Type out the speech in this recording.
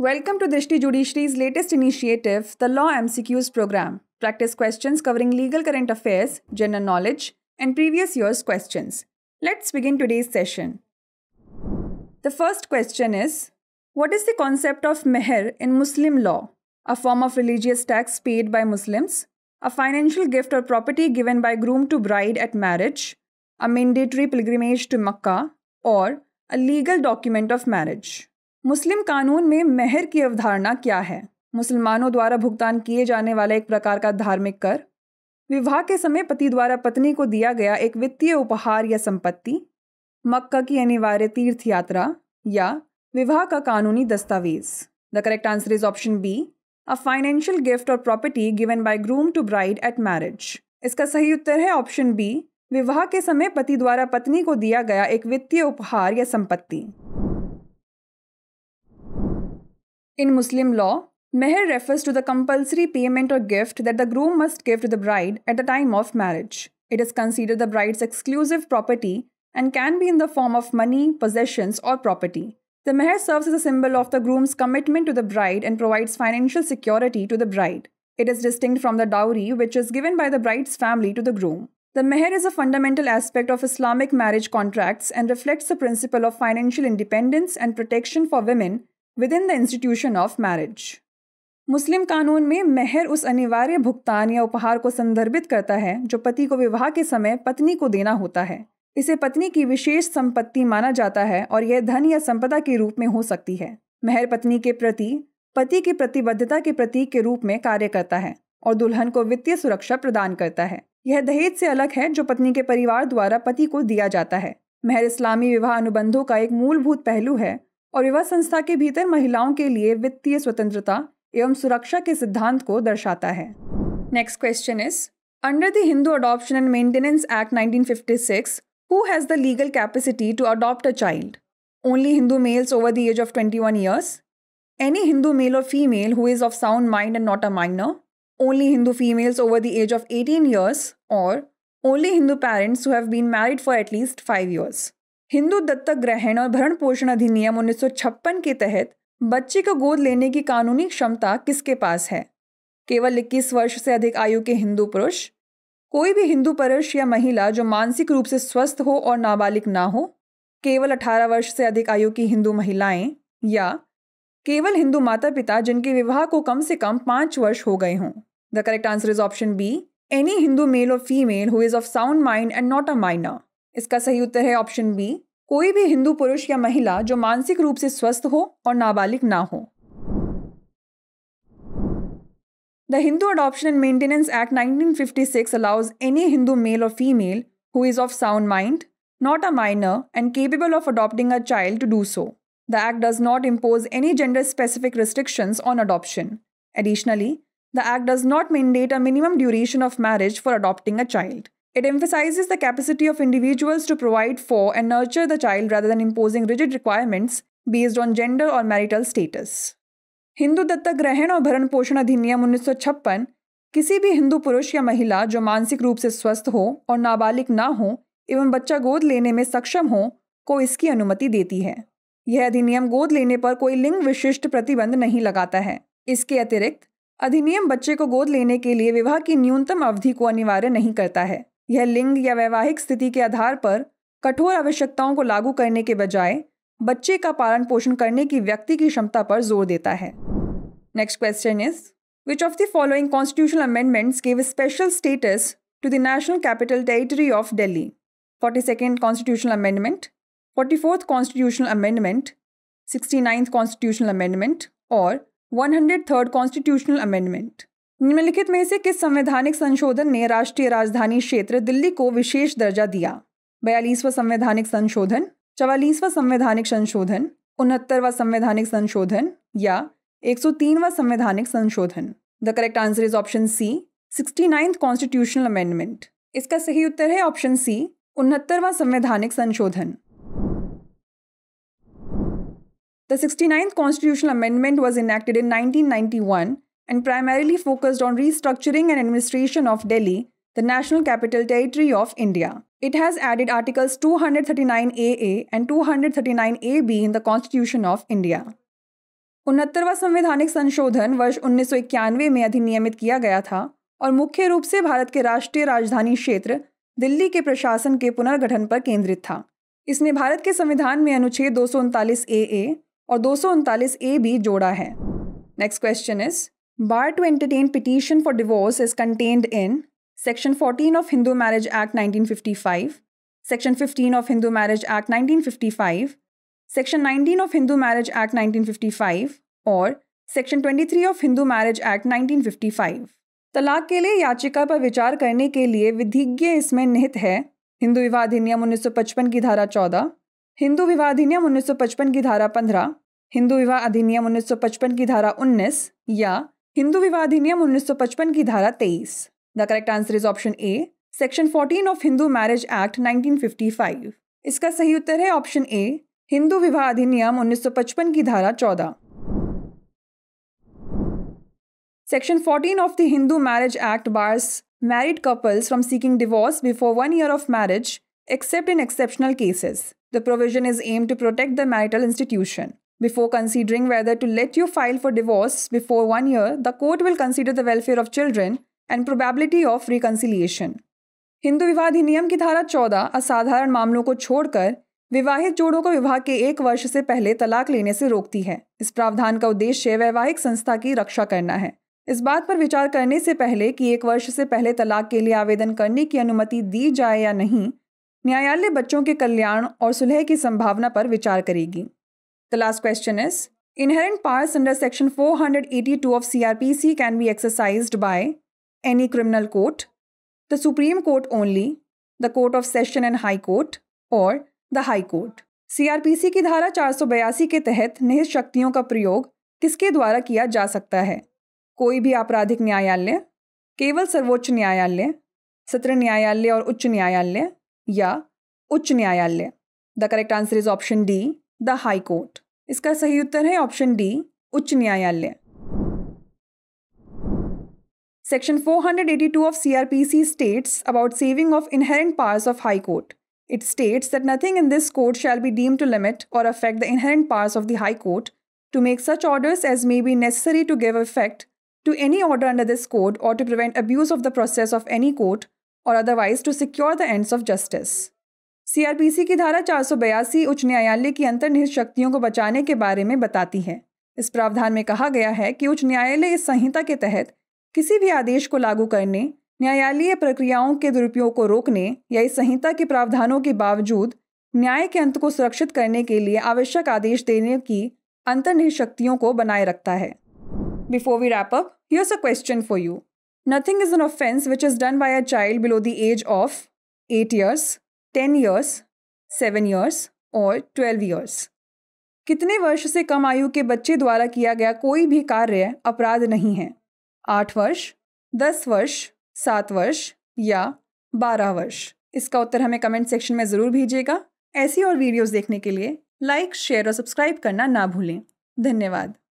Welcome to Drishti Judiciary's latest initiative, the Law MCQs program. Practice questions covering legal current affairs, general knowledge, and previous year's questions. Let's begin today's session. The first question is What is the concept of meher in Muslim law? A form of religious tax paid by Muslims, a financial gift or property given by groom to bride at marriage, a mandatory pilgrimage to Makkah, or a legal document of marriage. मुस्लिम कानून में मेहर की अवधारणा क्या है मुसलमानों द्वारा भुगतान किए जाने वाला एक प्रकार का धार्मिक कर विवाह के समय पति द्वारा पत्नी को दिया गया एक वित्तीय उपहार या संपत्ति मक्का की अनिवार्य तीर्थ यात्रा या विवाह का कानूनी दस्तावेज the correct answer is option B a financial gift और property given by groom to bride at marriage इसका सही उत्तर है ऑप्शन बी विवाह के समय पति द्वारा पत्नी को दिया गया एक वित्तीय उपहार या संपत्ति In Muslim law, mehre refers to the compulsory payment or gift that the groom must give to the bride at the time of marriage. It is considered the bride's exclusive property and can be in the form of money, possessions, or property. The mehre serves as a symbol of the groom's commitment to the bride and provides financial security to the bride. It is distinct from the dowry, which is given by the bride's family to the groom. The mehre is a fundamental aspect of Islamic marriage contracts and reflects the principle of financial independence and protection for women within the institution of marriage मुस्लिम कानून में मेहर उस अनिवार्य भुगतान या उपहार को संदर्भित करता है जो पति को विवाह के समय पत्नी को देना होता है इसे पत्नी की विशेष संपत्ति माना जाता है और यह धन या संपदा के रूप में हो सकती है मेहर पत्नी के प्रति पति की प्रतिबद्धता के प्रतीक के रूप में कार्य करता है और दुल्हन को वित्तीय सुरक्षा प्रदान करता है यह दहेज से अलग है जो पत्नी के परिवार द्वारा पति को दिया जाता है मेहर इस्लामी विवाह अनुबंधों का एक मूलभूत पहलू है और युवा संस्था के भीतर महिलाओं के लिए वित्तीय स्वतंत्रता एवं सुरक्षा के सिद्धांत को दर्शाता है next question is under the Hindu Adoption and Maintenance Act 1956 who has the legal capacity to adopt a child only Hindu males over the age of 21 one years any Hindu male और female who is of sound mind and not a minor only Hindu females over the age of 18 years और only Hindu parents who have been married for at least five years Hindu दत्तक ग्रहण और भरण पोषण अधिनियम उन्नीस के तहत बच्चे को गोद लेने की कानूनी क्षमता किसके पास है केवल 21 वर्ष से अधिक आयु के हिंदू पुरुष कोई भी हिंदू पुरुष या महिला जो मानसिक रूप से स्वस्थ हो और नाबालिग ना हो केवल 18 वर्ष से अधिक आयु की हिंदू महिलाएं या केवल हिंदू माता पिता जिनके विवाह को कम से कम पाँच वर्ष हो गए हों the correct answer is option B any Hindu male और female who is of sound mind and not a minor इसका सही उत्तर है ऑप्शन बी कोई भी हिंदू पुरुष या महिला जो मानसिक रूप से स्वस्थ हो और नाबालिग ना हो the Hindu Adoption and Maintenance Act 1956 allows any Hindu male और female who is of sound mind not a minor and capable of adopting a child to do so the act does not impose any gender specific restrictions on adoption additionally the act does not mandate a minimum duration of marriage for adopting a child It emphasizes the capacity of individuals to provide for and nurture the child rather than imposing rigid requirements based on gender or marital status. Hindu दत्तक ग्रहण और भरण पोषण अधिनियम 1956 किसी भी हिंदू पुरुष या महिला जो मानसिक रूप से स्वस्थ हो और नाबालिग ना हो एवं बच्चा गोद लेने में सक्षम हो को इसकी अनुमति देती है यह अधिनियम गोद लेने पर कोई लिंग विशिष्ट प्रतिबंध नहीं लगाता है इसके अतिरिक्त अधिनियम बच्चे को गोद लेने के लिए विवाह की न्यूनतम अवधि को अनिवार्य नहीं करता है यह लिंग या वैवाहिक स्थिति के आधार पर कठोर आवश्यकताओं को लागू करने के बजाय बच्चे का पालन पोषण करने की व्यक्ति की क्षमता पर जोर देता है next question is which of the following constitutional amendments give special status to the national capital territory of Delhi forty second constitutional amendment forty fourth constitutional amendment sixty ninth constitutional amendment और one hundred third constitutional amendment निम्नलिखित में से किस संवैधानिक संशोधन ने राष्ट्रीय राजधानी क्षेत्र दिल्ली को विशेष दर्जा दिया बयालीसवां संवैधानिक संशोधन चवालीसवा संवैधानिक संशोधन उनहत्तरवा संवैधानिक संशोधन या तीनवा संवैधानिक संशोधन the correct answer is option C sixty ninth constitutional amendment इसका सही उत्तर है ऑप्शन सी उनहत्तरवा संवैधानिक संशोधन the sixty ninth constitutional amendment was enacted in one and primarily focused on restructuring and administration of Delhi, the National Capital Territory of India. It has added Articles 239AA and 239AB in the Constitution of India. उनहत्तरवा संवैधानिक संशोधन वर्ष 1991 में अधिनियमित किया गया था और मुख्य रूप से भारत के राष्ट्रीय राजधानी क्षेत्र दिल्ली के प्रशासन के पुनर्गठन पर केंद्रित था इसने भारत के संविधान में अनुच्छेद दो ए ए और दो ए बी जोड़ा है next question is Bar to entertain petition for divorce is contained in Section 14 of Hindu Marriage Act 1955, Section 15 of Hindu Marriage Act 1955, Section 19 of Hindu Marriage Act 1955 और section 23 of Hindu Marriage Act 1955 तलाक के लिए याचिका पर विचार करने के लिए विधिज्ञ इसमें निहित है हिंदू विवाह अधिनियम 1955 की धारा 14 हिंदू विवाह अधिनियम 1955 की धारा 15 हिंदू विवाह अधिनियम 1955 की धारा 19 या हिंदू विवाह अधिनियम 1955 की धारा 23 the correct answer is option A section 14 of Hindu Marriage Act 1955 इसका सही उत्तर है ऑप्शन ए हिंदू विवाह अधिनियम 1955 की धारा 14 section 14 of the Hindu Marriage Act bars married couples from seeking divorce before one year of marriage except in exceptional cases the provision is aim to protect the marital institution Before considering whether to let you file for divorce before one year, the court will consider the welfare of children and probability of reconciliation. हिंदू विवाह अधिनियम की धारा 14 असाधारण मामलों को छोड़कर विवाहित जोड़ों को विवाह के एक वर्ष से पहले तलाक लेने से रोकती है इस प्रावधान का उद्देश्य वैवाहिक संस्था की रक्षा करना है इस बात पर विचार करने से पहले कि एक वर्ष से पहले तलाक के लिए आवेदन करने की अनुमति दी जाए या नहीं न्यायालय बच्चों के कल्याण और सुलह की संभावना पर विचार करेगी The last question is Inherent powers under Section 482 of CRPC can be exercised by any criminal court, the Supreme Court only, the Court of Session and High Court, or the High Court. CRPC की धारा 482 के तहत निहित शक्तियों का प्रयोग किसके द्वारा किया जा सकता है कोई भी आपराधिक न्यायालय केवल सर्वोच्च न्यायालय सत्र न्यायालय और उच्च न्यायालय या उच्च न्यायालय the correct answer is option D The High Court. इसका सही उत्तर है ऑप्शन डी उच्च न्यायालय Section 482 of CRPC states about saving of inherent powers of High Court. It states that nothing in this code shall be deemed to limit or affect the inherent powers of the High Court to make such orders as may be necessary to give effect to any order under this code or to prevent abuse of the process of any court or otherwise to secure the ends of justice. CrPC की धारा चार उच्च न्यायालय की अंतर्निहित शक्तियों को बचाने के बारे में बताती है इस प्रावधान में कहा गया है कि उच्च न्यायालय इस संहिता के तहत किसी भी आदेश को लागू करने न्यायालयीय प्रक्रियाओं के दुरुपयोग को रोकने या इस संहिता के प्रावधानों के बावजूद न्याय के अंत को सुरक्षित करने के लिए आवश्यक आदेश देने की अंतर्निहित शक्तियों को बनाए रखता है before we wrap up here's a question for you nothing is an offence which is done by a child below the age of eight years ten years seven years और ट्वेल्व ईयर्स कितने वर्ष से कम आयु के बच्चे द्वारा किया गया कोई भी कार्य अपराध नहीं है आठ वर्ष दस वर्ष सात वर्ष या बारह वर्ष इसका उत्तर हमें कमेंट सेक्शन में ज़रूर भेजिएगा ऐसी और वीडियोस देखने के लिए लाइक शेयर और सब्सक्राइब करना ना भूलें धन्यवाद